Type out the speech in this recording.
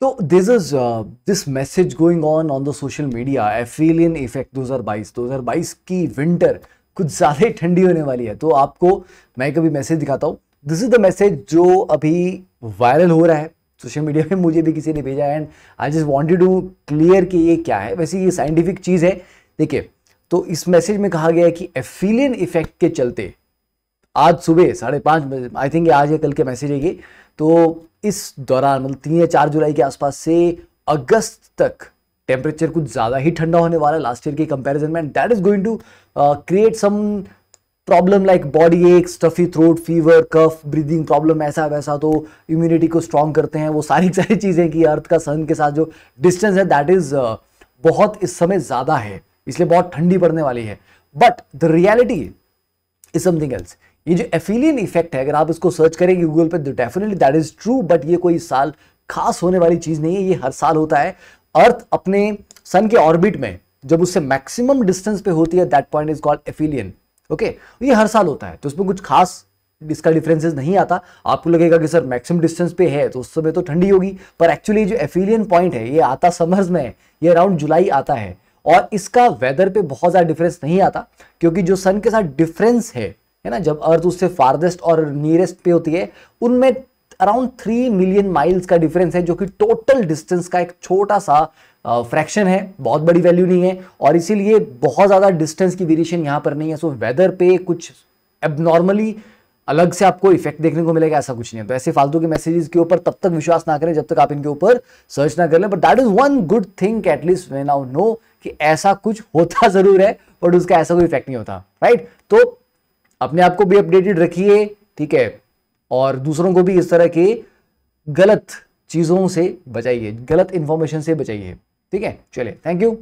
तो this is this message going on on the social media aphelion effect 2022 2022 की winter कुछ ज़्यादा ही ठंडी होने वाली है तो आपको मैं कभी मैसेज दिखाता हूँ दिस इज द मैसेज जो अभी वायरल हो रहा है सोशल मीडिया में मुझे भी किसी ने भेजा है and I just wanted to clear कि ये क्या है वैसे ये साइंटिफिक चीज़ है देखिए तो इस मैसेज में कहा गया है कि एफिलियन इफेक्ट के चलते आज सुबह साढ़े पाँच बजे आई थिंक आज या कल के मैसेज आएगी तो इस दौरान मतलब तीन या चार जुलाई के आसपास से अगस्त तक टेम्परेचर कुछ ज़्यादा ही ठंडा होने वाला है लास्ट ईयर के कंपैरिजन में and that is going to create some problem like body ache stuffy throat fever cough breathing problem ऐसा वैसा तो इम्यूनिटी को स्ट्रॉन्ग करते हैं वो सारी सारी चीज़ें कि अर्थ का सन के साथ जो डिस्टेंस है दैट इज़ uh, बहुत इस समय ज़्यादा है इसलिए बहुत ठंडी पड़ने वाली है but the reality is something else ये जो एफिलियन इफेक्ट है अगर आप इसको सर्च करेंगे गूगल पे definitely that is true but ये कोई साल खास होने वाली चीज नहीं है ये हर साल होता है अर्थ अपने सन के ऑर्बिट में जब उससे मैक्सिमम डिस्टेंस पे होती है that point is called aphelion okay ये हर साल होता है तो उसमें कुछ खास इसका डिफरेंसेस नहीं आता आपको लगेगा कि सर मैक्सिमम डिस्टेंस पे है तो उस समय तो ठंडी होगी पर एक्चुअली जो एफिलियन पॉइंट है ये आता समर्स में है ये अराउंड जुलाई आता है और इसका वेदर पे बहुत ज़्यादा डिफरेंस नहीं आता क्योंकि जो सन के साथ डिफरेंस है है ना जब अर्थ उससे फार्देस्ट और नियरेस्ट पे होती है उनमें अराउंड थ्री मिलियन माइल्स का डिफरेंस है जो कि टोटल डिस्टेंस का एक छोटा सा फ्रैक्शन है बहुत बड़ी वैल्यू नहीं है और इसीलिए बहुत ज़्यादा डिस्टेंस की वेरिएशन यहाँ पर नहीं है सो वेदर पे कुछ एबनॉर्मली अलग से आपको इफेक्ट देखने को मिलेगा ऐसा कुछ नहीं है तो ऐसे फालतू के मैसेजेस के ऊपर तब तक विश्वास ना करें जब तक आप इनके ऊपर सर्च ना कर लें but that is one good thing at least we now know कि ऐसा कुछ होता ज़रूर है बट उसका ऐसा कोई इफेक्ट नहीं होता राइट तो अपने आप को भी अपडेटेड रखिए ठीक है और दूसरों को भी इस तरह के गलत चीज़ों से बचाइए गलत इंफॉर्मेशन से बचाइए ठीक है चलिए थैंक यू